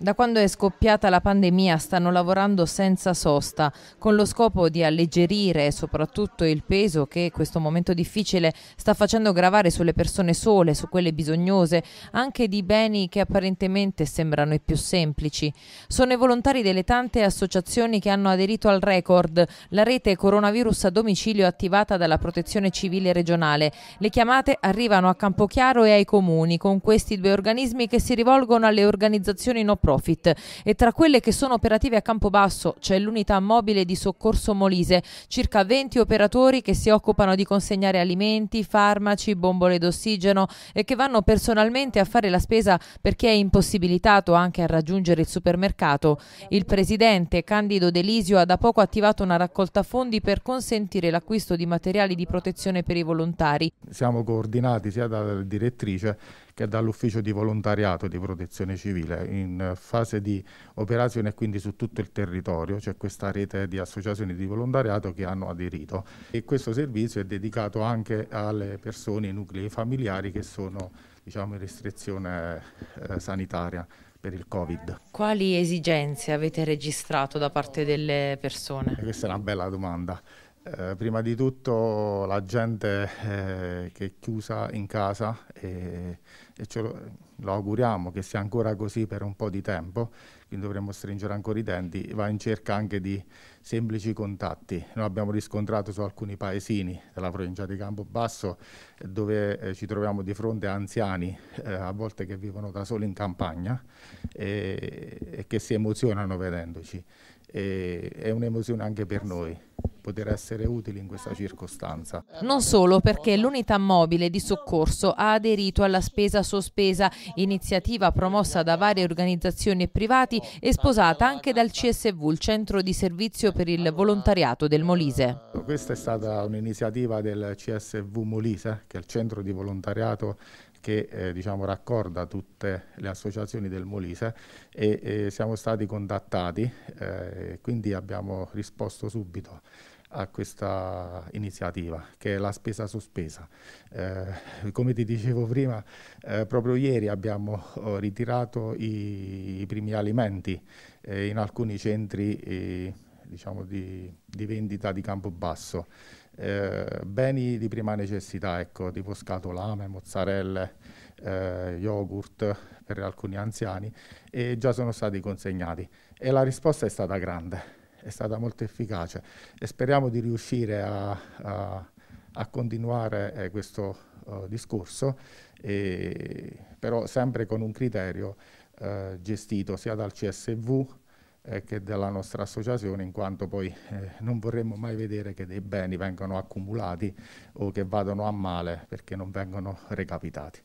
Da quando è scoppiata la pandemia stanno lavorando senza sosta, con lo scopo di alleggerire soprattutto il peso che questo momento difficile sta facendo gravare sulle persone sole, su quelle bisognose, anche di beni che apparentemente sembrano i più semplici. Sono i volontari delle tante associazioni che hanno aderito al Record, la rete coronavirus a domicilio attivata dalla Protezione Civile regionale. Le chiamate arrivano a Campochiaro e ai comuni, con questi due organismi che si rivolgono alle organizzazioni no profit profit e tra quelle che sono operative a Campobasso c'è l'unità mobile di soccorso Molise, circa 20 operatori che si occupano di consegnare alimenti, farmaci, bombole d'ossigeno e che vanno personalmente a fare la spesa per chi è impossibilitato anche a raggiungere il supermercato. Il presidente Candido Delisio ha da poco attivato una raccolta fondi per consentire l'acquisto di materiali di protezione per i volontari. Siamo coordinati sia dalla direttrice che dall'ufficio di volontariato di protezione civile in fase di operazione e quindi su tutto il territorio, c'è cioè questa rete di associazioni di volontariato che hanno aderito e questo servizio è dedicato anche alle persone, ai nuclei familiari che sono diciamo, in restrizione eh, sanitaria per il Covid. Quali esigenze avete registrato da parte delle persone? questa è una bella domanda. Eh, prima di tutto la gente eh, che è chiusa in casa e, e ce lo, lo, auguriamo che sia ancora così per un po' di tempo, quindi dovremmo stringere ancora i denti, va in cerca anche di semplici contatti. Noi abbiamo riscontrato su alcuni paesini della provincia di Campobasso dove eh, ci troviamo di fronte a anziani eh, a volte che vivono da soli in campagna e, e che si emozionano vedendoci e è un'emozione anche per noi poter essere utili in questa circostanza. Non solo perché l'unità mobile di soccorso ha aderito alla spesa sospesa, iniziativa promossa da varie organizzazioni e privati e sposata anche dal CSV, il Centro di Servizio per il Volontariato del Molise. Questa è stata un'iniziativa del CSV Molise, che è il Centro di Volontariato che eh, diciamo, raccorda tutte le associazioni del Molise e, e siamo stati contattati eh, quindi abbiamo risposto subito a questa iniziativa che è la spesa sospesa. Eh, come ti dicevo prima, eh, proprio ieri abbiamo oh, ritirato i, i, primi alimenti eh, in alcuni centri eh, diciamo, di, di, vendita di Campobasso. Eh, beni di prima necessità, ecco, tipo scatolame, mozzarelle, eh, yogurt per alcuni anziani e già sono stati consegnati e la risposta è stata grande, è stata molto efficace e speriamo di riuscire a, a, a continuare eh, questo uh, discorso, e, però sempre con un criterio eh, gestito sia dal CSV che della nostra associazione, in quanto poi eh, non vorremmo mai vedere che dei beni vengano accumulati o che vadano a male perché non vengono recapitati.